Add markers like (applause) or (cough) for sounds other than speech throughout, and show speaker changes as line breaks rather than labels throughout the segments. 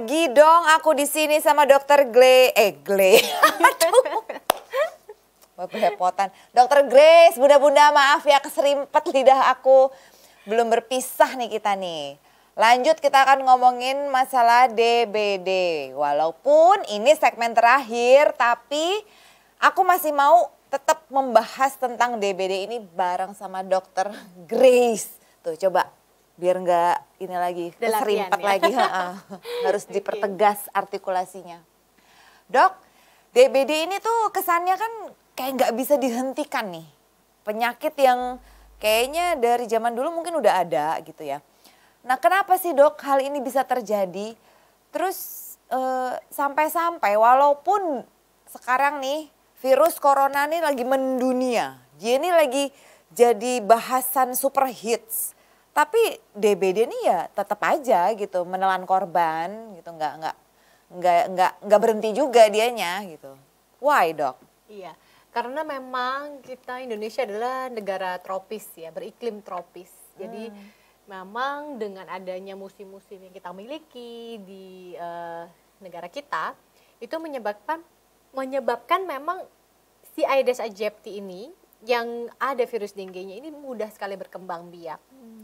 lagi dong aku di sini sama dokter Glee eh Gle. (laughs) Aduh. Kerepotan. Dokter Grace, bunda-bunda maaf ya keserimpet lidah aku. Belum berpisah nih kita nih. Lanjut kita akan ngomongin masalah DBD. Walaupun ini segmen terakhir tapi aku masih mau tetap membahas tentang DBD ini bareng sama dokter Grace. Tuh coba biar nggak ini lagi keserimpet ya? lagi (laughs) harus dipertegas artikulasinya dok DBD ini tuh kesannya kan kayak nggak bisa dihentikan nih penyakit yang kayaknya dari zaman dulu mungkin udah ada gitu ya nah kenapa sih dok hal ini bisa terjadi terus eh, sampai-sampai uh, walaupun sekarang nih virus corona ini lagi mendunia dia ini lagi jadi bahasan super hits tapi DBD ini ya tetap aja gitu menelan korban gitu nggak nggak nggak nggak nggak berhenti juga dianya gitu. Why dok?
Iya karena memang kita Indonesia adalah negara tropis ya beriklim tropis. Jadi hmm. memang dengan adanya musim-musim yang kita miliki di uh, negara kita itu menyebabkan menyebabkan memang si Aedes aegypti ini yang ada virus dengue ini mudah sekali berkembang biak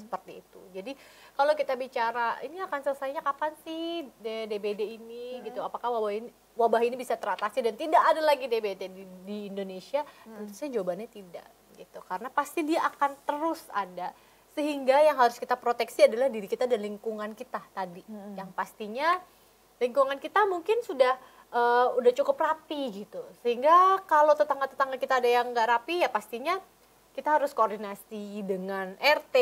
seperti itu. Jadi kalau kita bicara ini akan selesainya kapan sih DBD ini hmm. gitu? Apakah wabah ini wabah ini bisa teratasi dan tidak ada lagi DBD di, di Indonesia? Hmm. Tentu saja jawabannya tidak gitu. Karena pasti dia akan terus ada sehingga yang harus kita proteksi adalah diri kita dan lingkungan kita tadi. Hmm. Yang pastinya lingkungan kita mungkin sudah uh, udah cukup rapi gitu. Sehingga kalau tetangga-tetangga kita ada yang nggak rapi ya pastinya kita harus koordinasi dengan RT,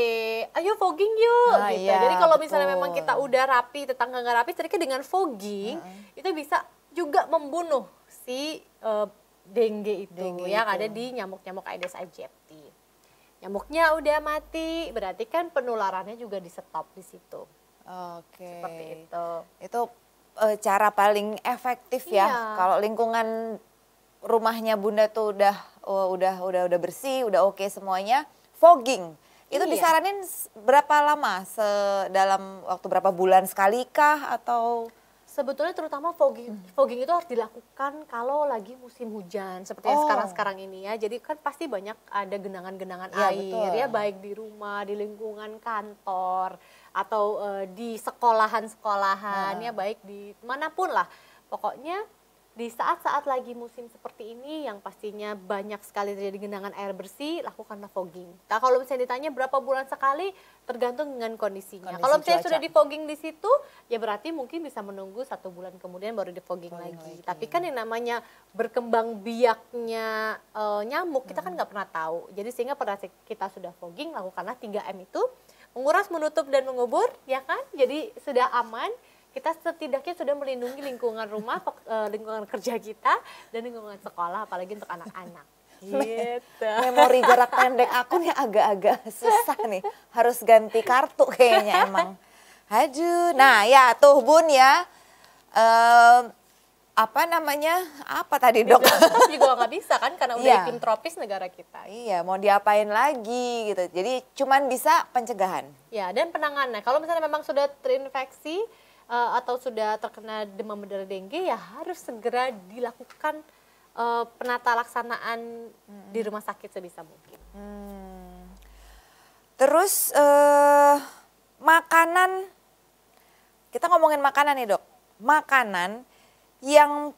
ayo fogging yuk nah, gitu. Iya, Jadi kalau misalnya memang kita udah rapi, tetangga nggak rapi, sedikit dengan fogging itu bisa juga membunuh si uh, dengue itu dengue yang itu. ada di nyamuk-nyamuk Aedes aegypti. Nyamuknya udah mati, berarti kan penularannya juga di stop di situ. Oke. Seperti itu. Itu eh, cara paling efektif
ya iya. ya kalau lingkungan rumahnya bunda tuh udah oh, udah udah udah bersih, udah oke okay semuanya, fogging. Itu iya. disaranin berapa lama?
dalam waktu berapa bulan sekali kah atau sebetulnya terutama fogging hmm. fogging itu harus dilakukan kalau lagi musim hujan seperti oh. sekarang-sekarang ini ya. Jadi kan pasti banyak ada genangan-genangan iya, ya, air betul. ya baik di rumah, di lingkungan kantor atau uh, di sekolahan-sekolahan hmm. ya baik di manapun lah. Pokoknya di saat-saat lagi musim seperti ini yang pastinya banyak sekali terjadi genangan air bersih, lakukanlah fogging. Nah, kalau misalnya ditanya berapa bulan sekali, tergantung dengan kondisinya. Kondisi kalau misalnya cuaca. sudah di fogging di situ, ya berarti mungkin bisa menunggu satu bulan kemudian baru di fogging lagi. lagi. Tapi kan yang namanya berkembang biaknya e, nyamuk, kita kan hmm. nggak pernah tahu. Jadi sehingga pada saat kita sudah fogging, lakukanlah 3M itu, menguras, menutup, dan mengubur, ya kan? Jadi sudah aman kita setidaknya sudah melindungi lingkungan rumah, e, lingkungan kerja kita, dan lingkungan sekolah, apalagi untuk anak-anak. Gitu.
(laughs) Memori jarak pendek aku nih agak-agak susah nih, harus ganti kartu kayaknya emang. Haju, nah ya tuh bun ya. apa namanya apa tadi dok? Tapi
juga gak bisa kan karena udah iklim iya. tropis negara kita. Iya
mau diapain lagi gitu. Jadi cuman bisa pencegahan.
Ya dan penanganan. Kalau misalnya memang sudah terinfeksi Eh, atau sudah terkena demam berdarah dengue ya harus segera dilakukan uh, eh, penata laksanaan hmm. di rumah sakit sebisa mungkin.
Hmm. Terus uh, makanan kita ngomongin makanan nih dok, makanan yang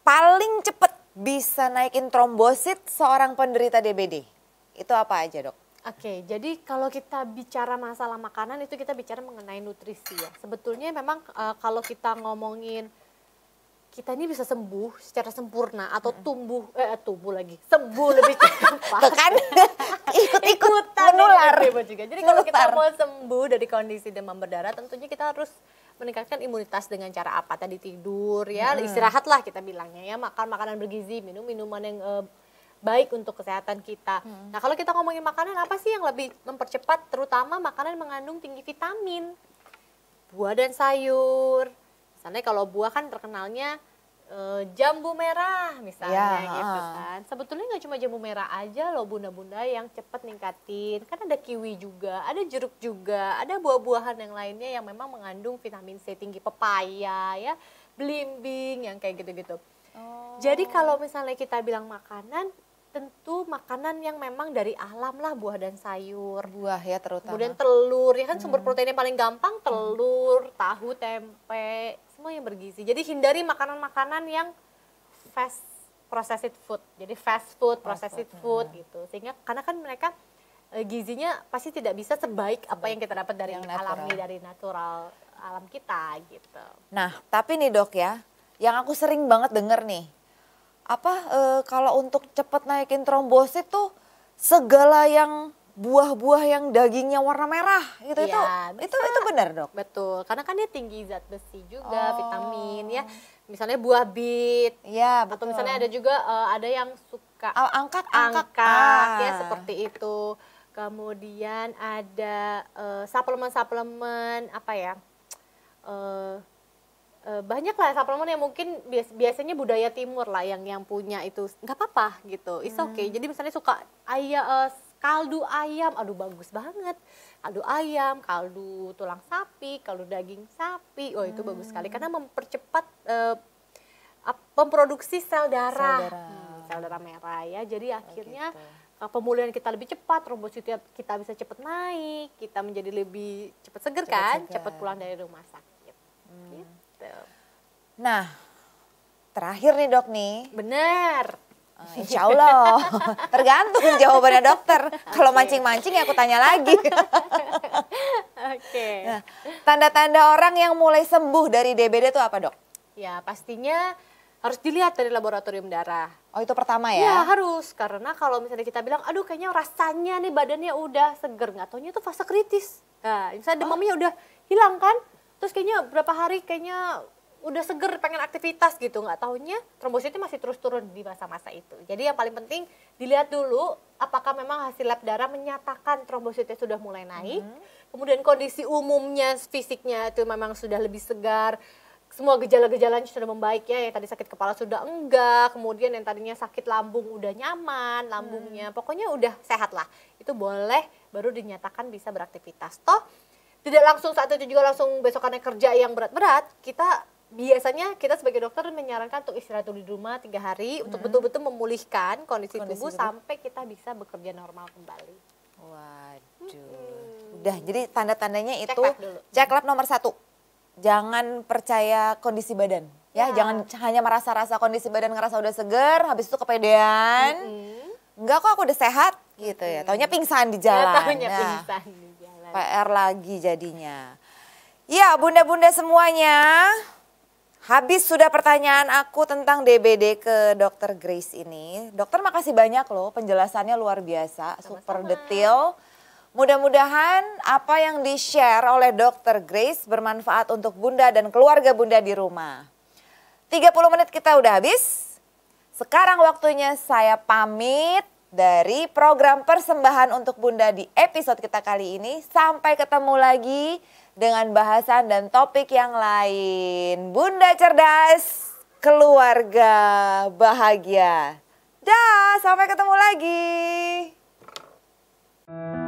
paling cepat bisa naikin trombosit seorang penderita DBD
itu apa aja dok? Oke, jadi kalau kita bicara masalah makanan itu kita bicara mengenai nutrisi ya. Sebetulnya memang e, kalau kita ngomongin kita ini bisa sembuh secara sempurna atau tumbuh eh, eh tumbuh lagi sembuh lebih cepat (laughs) kan (laughs) ikut-ikutan menular juga. Jadi kalau kita mau sembuh dari kondisi demam berdarah tentunya kita harus meningkatkan imunitas dengan cara apa tadi tidur ya hmm. istirahatlah kita bilangnya ya makan makanan bergizi minum minuman yang uh, baik untuk kesehatan kita. Hmm. Nah, kalau kita ngomongin makanan, apa sih yang lebih mempercepat, terutama makanan mengandung tinggi vitamin? Buah dan sayur. Misalnya kalau buah kan terkenalnya e, jambu merah misalnya ya, gitu kan. Sebetulnya nggak cuma jambu merah aja loh bunda-bunda yang cepat ningkatin. Kan ada kiwi juga, ada jeruk juga, ada buah-buahan yang lainnya yang memang mengandung vitamin C tinggi, pepaya ya, belimbing yang kayak gitu-gitu. Oh. Jadi kalau misalnya kita bilang makanan, tentu makanan yang memang dari alam lah buah dan sayur buah ya terutama kemudian telur ya kan hmm. sumber protein yang paling gampang hmm. telur tahu tempe semua yang bergizi jadi hindari makanan-makanan yang fast processed food jadi fast food fast processed food, food hmm. gitu sehingga karena kan mereka eh, gizinya pasti tidak bisa sebaik apa yang kita dapat dari yang alami dari natural alam kita gitu nah tapi nih dok ya yang aku
sering banget denger nih apa e, kalau untuk cepat naikin trombosit tuh segala yang buah-buah yang dagingnya warna merah gitu ya, itu bisa,
itu itu benar dok betul karena kan dia tinggi zat besi juga oh. vitamin ya misalnya buah bit ya betul. atau misalnya ada juga e, ada yang suka angkat angkat, angkat ya, ah. ya seperti itu kemudian ada eh, suplemen suplemen apa ya Eh, banyak lah suplemen yang mungkin bias, biasanya budaya timur lah yang yang punya itu nggak apa-apa gitu is hmm. okay jadi misalnya suka ayam uh, kaldu ayam aduh bagus banget kaldu ayam kaldu tulang sapi kaldu daging sapi oh itu hmm. bagus sekali hmm. karena mempercepat uh, memproduksi sel darah sel darah, hmm, sel darah merah ya jadi oh, akhirnya oh, gitu pemulihan kita lebih cepat, trombosit kita bisa cepat naik, kita menjadi lebih cepat seger cepet kan, cepat pulang dari rumah sakit. Nah,
terakhir nih dok nih. Bener. Uh, insya Allah, (laughs) tergantung jawabannya dokter. Okay. Kalau mancing-mancing ya aku tanya lagi. Oke. Okay. Nah, tanda-tanda orang yang mulai sembuh dari DBD itu apa dok?
Ya pastinya harus dilihat dari laboratorium darah. Oh itu pertama ya? Ya harus, karena kalau misalnya kita bilang, aduh kayaknya rasanya nih badannya udah seger, gak taunya itu fase kritis. Nah misalnya demamnya oh. udah hilang kan, terus kayaknya berapa hari kayaknya udah seger pengen aktivitas gitu nggak tahunya trombositnya masih terus turun di masa-masa itu jadi yang paling penting dilihat dulu apakah memang hasil lab darah menyatakan trombositnya sudah mulai naik hmm. kemudian kondisi umumnya fisiknya itu memang sudah lebih segar semua gejala-gejalanya sudah membaik ya yang tadi sakit kepala sudah enggak kemudian yang tadinya sakit lambung udah nyaman lambungnya hmm. pokoknya udah sehat lah itu boleh baru dinyatakan bisa beraktivitas toh tidak langsung saat itu juga langsung besokannya kerja yang berat-berat kita biasanya kita sebagai dokter menyarankan untuk istirahat dulu di rumah tiga hari hmm. untuk betul-betul memulihkan kondisi, kondisi tubuh, tubuh sampai kita bisa bekerja normal kembali. Waduh. Hmm. Udah, jadi tanda-tandanya itu cek
lab, cek lab nomor satu. Jangan percaya kondisi badan. Ya, ya. jangan hanya merasa-rasa kondisi badan ngerasa udah seger, habis itu kepedean. Hmm. Enggak kok aku udah sehat gitu ya. Taunya pingsan di ya, jalan. Ya, taunya nah, pingsan di jalan. PR lagi jadinya. Ya, bunda-bunda semuanya. Habis sudah pertanyaan aku tentang DBD ke dokter Grace ini. Dokter makasih banyak loh penjelasannya luar biasa, Sama-sama. super detail. Mudah-mudahan apa yang di-share oleh dokter Grace bermanfaat untuk bunda dan keluarga bunda di rumah. 30 menit kita udah habis. Sekarang waktunya saya pamit dari program persembahan untuk Bunda di episode kita kali ini. Sampai ketemu lagi dengan bahasan dan topik yang lain. Bunda cerdas, keluarga bahagia. Dah, sampai ketemu lagi. thank